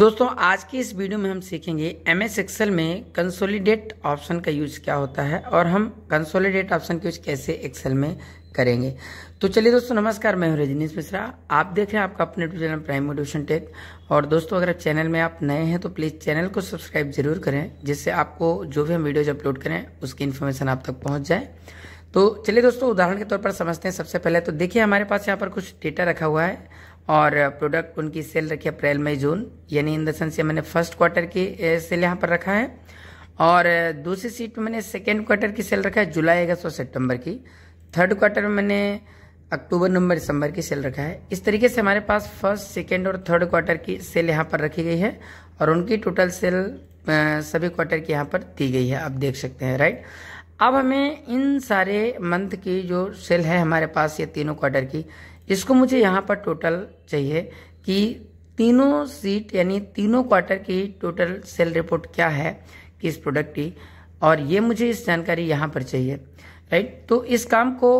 दोस्तों आज की इस वीडियो में हम सीखेंगे एम एस एक्सेल में कंसोलिडेट ऑप्शन का यूज क्या होता है और हम कंसोलिडेट ऑप्शन का यूज कैसे एक्सेल में करेंगे तो चलिए दोस्तों नमस्कार मैं हूं रजनीश मिश्रा आप देख रहे हैं आपका अपने YouTube channel Prime Motivation Tech और दोस्तों अगर चैनल में आप नए हैं तो प्लीज़ चैनल को सब्सक्राइब जरूर करें जिससे आपको जो भी हम वीडियोज अपलोड करें उसकी इन्फॉर्मेशन आप तक पहुंच जाए तो चलिए दोस्तों उदाहरण के तौर पर समझते हैं सबसे पहले तो देखिए हमारे पास यहाँ पर कुछ डेटा रखा हुआ है और प्रोडक्ट उनकी सेल रखी अप्रैल मई जून यानी इन द सेंस मैंने फर्स्ट क्वार्टर की सेल यहाँ पर रखा है और दूसरी सीट में मैंने सेकेंड क्वार्टर की सेल रखा है जुलाई अगस्त और सितंबर की थर्ड क्वार्टर में मैंने अक्टूबर नवंबर दिसंबर की सेल रखा है इस तरीके से हमारे पास फर्स्ट सेकेंड और थर्ड क्वार्टर की सेल यहाँ पर रखी गई है और उनकी टोटल सेल सभी क्वार्टर की यहाँ पर दी गई है आप देख सकते हैं राइट अब हमें इन सारे मंथ की जो सेल है हमारे पास ये तीनों क्वार्टर की इसको मुझे यहाँ पर टोटल चाहिए कि तीनों सीट यानी तीनों क्वार्टर की टोटल सेल रिपोर्ट क्या है किस प्रोडक्ट की और ये मुझे इस जानकारी यहाँ पर चाहिए राइट तो इस काम को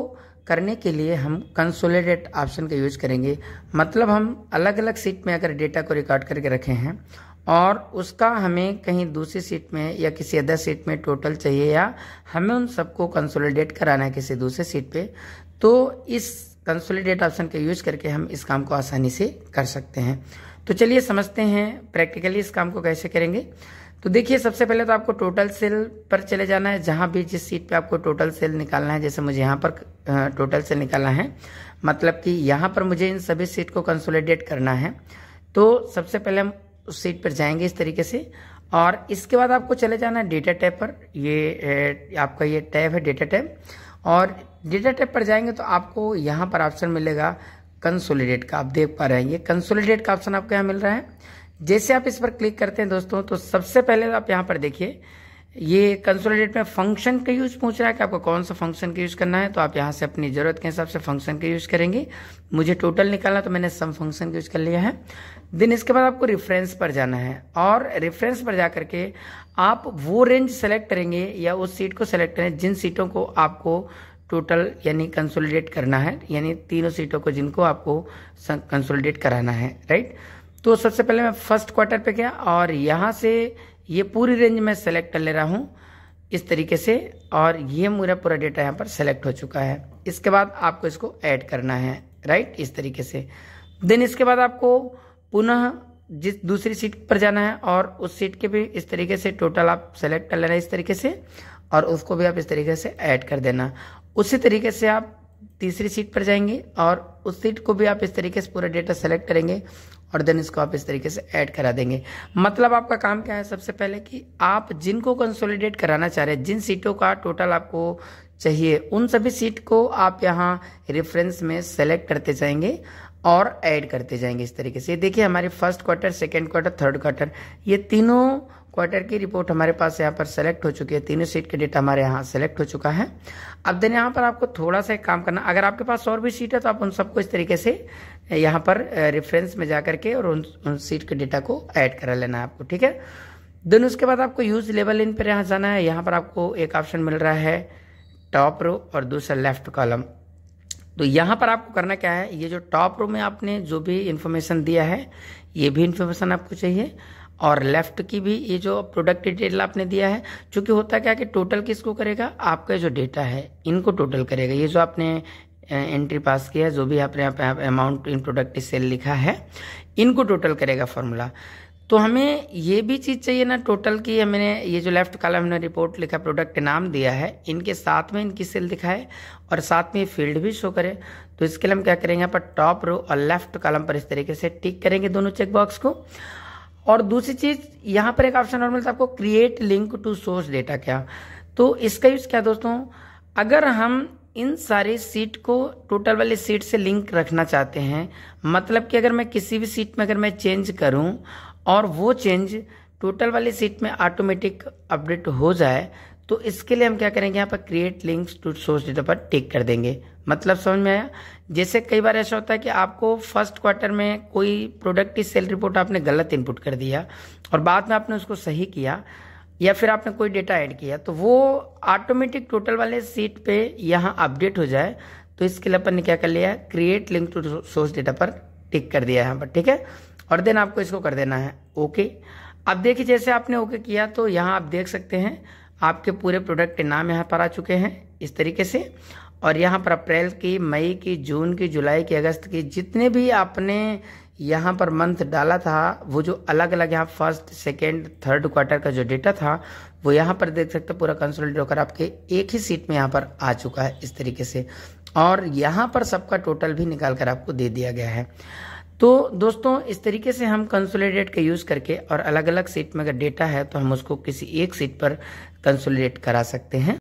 करने के लिए हम कंसोलिडेट ऑप्शन का यूज करेंगे मतलब हम अलग अलग सीट में अगर डेटा को रिकॉर्ड करके रखे हैं और उसका हमें कहीं दूसरी सीट में या किसी अदर सीट में टोटल चाहिए या हमें उन सबको कंसोलिडेट कराना है किसी दूसरे सीट पे तो इस कंसोलिडेट ऑप्शन का यूज करके हम इस काम को आसानी से कर सकते हैं तो चलिए समझते हैं प्रैक्टिकली इस काम को कैसे करेंगे तो देखिए सबसे पहले तो आपको टोटल सेल पर चले जाना है जहां भी जिस सीट पे आपको टोटल सेल निकालना है जैसे मुझे यहाँ पर टोटल सेल निकालना है मतलब कि यहाँ पर मुझे इन सभी सीट को कंसोलिडेट करना है तो सबसे पहले हम उस सीट पर जाएंगे इस तरीके से और इसके बाद आपको चले जाना है डेटा टैब पर ये आपका ये टैब है डेटा टैब और डेटा टाइप पर जाएंगे तो आपको यहाँ पर ऑप्शन मिलेगा कंसोलिडेट का आप देख पा रहे हैं ये कंसोलिडेट का ऑप्शन आपको यहाँ मिल रहा है जैसे आप इस पर क्लिक करते हैं दोस्तों तो सबसे पहले आप यहाँ पर देखिए ये कंसोलिडेट में फंक्शन का यूज पूछ रहा है कि आपको कौन सा फंक्शन का यूज करना है तो आप यहाँ से अपनी जरूरत के हिसाब से फंक्शन का यूज करेंगे मुझे टोटल निकालना तो मैंने सम फंक्शन का यूज कर लिया है देन इसके बाद आपको रेफरेंस पर जाना है और रेफरेंस पर जा करके आप वो रेंज सेलेक्ट करेंगे या उस सीट को सेलेक्ट करें जिन सीटों को आपको टोटल यानी कंसोलिडेट करना है यानी तीनों सीटों को जिनको आपको कंसोलिडेट कराना है राइट तो सबसे पहले मैं फर्स्ट क्वार्टर पे गया और यहाँ से ये पूरी रेंज में सेलेक्ट कर ले रहा हूँ इस तरीके से और ये मेरा पूरा डेटा यहाँ पर सेलेक्ट हो चुका है इसके बाद आपको इसको ऐड करना है राइट इस तरीके से देन इसके बाद आपको पुनः जिस दूसरी सीट पर जाना है और उस सीट के भी इस तरीके से टोटल आप सेलेक्ट कर लेना इस तरीके से और उसको भी आप इस तरीके से ऐड कर देना उसी तरीके से आप तीसरी सीट पर जाएंगे और उस सीट को भी आप इस तरीके से पूरा डेटा सेलेक्ट करेंगे और देन इसको आप इस तरीके से ऐड करा देंगे मतलब आपका काम क्या है सबसे पहले कि आप जिनको कंसोलिडेट कराना चाह रहे हैं जिन सीटों का टोटल आपको चाहिए उन सभी सीट को आप यहाँ रेफरेंस में सेलेक्ट करते जाएंगे और ऐड करते जाएंगे इस तरीके से देखिए हमारे first quarter second quarter third quarter ये तीनों क्वार्टर की रिपोर्ट हमारे पास यहाँ पर सेलेक्ट हो चुकी है तीनों सीट के डेटा हमारे यहाँ सेलेक्ट हो चुका है अब देन यहाँ पर आपको थोड़ा सा काम करना अगर आपके पास और भी सीट है तो आप उन सबको इस तरीके से यहाँ पर रेफरेंस में जा करके और उन, उन सीट के डेटा को ऐड करा लेना है आपको ठीक है देन उसके बाद आपको यूज लेवल इन पर यहाँ जाना है यहाँ पर आपको एक ऑप्शन मिल रहा है टॉप रो और दूसरा लेफ्ट कॉलम तो यहाँ पर आपको करना क्या है ये जो टॉप रो में आपने जो भी इन्फॉर्मेशन दिया है ये भी इन्फॉर्मेशन आपको चाहिए और लेफ्ट की भी ये जो प्रोडक्ट डिटेल आपने दिया है चूंकि होता क्या कि टोटल किसको करेगा आपका जो डेटा है इनको टोटल करेगा ये जो आपने एंट्री पास किया है जो भी आपने अमाउंट इन प्रोडक्ट सेल लिखा है इनको टोटल करेगा फॉर्मूला तो हमें ये भी चीज़ चाहिए ना टोटल की हमने ये जो लेफ्ट कॉलम हमने रिपोर्ट लिखा प्रोडक्ट नाम दिया है इनके साथ में इनकी सेल दिखाए और साथ में ये फील्ड भी शो करे तो इसके लिए हम क्या करेंगे यहाँ पर टॉप रो और लेफ्ट कॉलम पर इस तरीके से टिक करेंगे दोनों चेकबॉक्स को और दूसरी चीज़ यहाँ पर एक ऑप्शन और मिलता है आपको create link to source data क्या तो इसका यूज़ क्या दोस्तों अगर हम इन सारे सीट को टोटल वाले सीट से लिंक रखना चाहते हैं मतलब कि अगर मैं किसी भी सीट में अगर मैं चेंज करूं और वो चेंज टोटल वाली सीट में ऑटोमेटिक अपडेट हो जाए तो इसके लिए हम क्या करेंगे यहाँ पर create links to source data पर टिक कर देंगे मतलब समझ में आया जैसे कई बार ऐसा होता है कि आपको फर्स्ट क्वार्टर में कोई प्रोडक्ट की सेल रिपोर्ट आपने गलत इनपुट कर दिया और बाद में आपने उसको सही किया या फिर आपने कोई डेटा ऐड किया तो वो ऑटोमेटिक टोटल वाले सीट पे यहाँ अपडेट हो जाए तो इसके लिए अपन ने क्या कर लिया create link to source data पर टिक कर दिया यहाँ पर ठीक है और देन आपको इसको कर देना है ओके अब देखिए जैसे आपने ओके किया तो यहाँ आप देख सकते हैं आपके पूरे प्रोडक्ट के नाम यहाँ पर आ चुके हैं इस तरीके से और यहाँ पर अप्रैल की मई की जून की जुलाई की अगस्त की जितने भी आपने यहाँ पर मंथ डाला था वो जो अलग अलग यहाँ फर्स्ट सेकेंड थर्ड क्वार्टर का जो डेटा था वो यहाँ पर देख सकते पूरा कंसोलिडेट होकर आपके एक ही सीट में यहाँ पर आ चुका है इस तरीके से और यहाँ पर सबका टोटल भी निकाल कर आपको दे दिया गया है तो दोस्तों इस तरीके से हम कंसोलिडेट का यूज़ करके और अलग अलग सीट में अगर डेटा है तो हम उसको किसी एक सीट पर कंसोलिडेट करा सकते हैं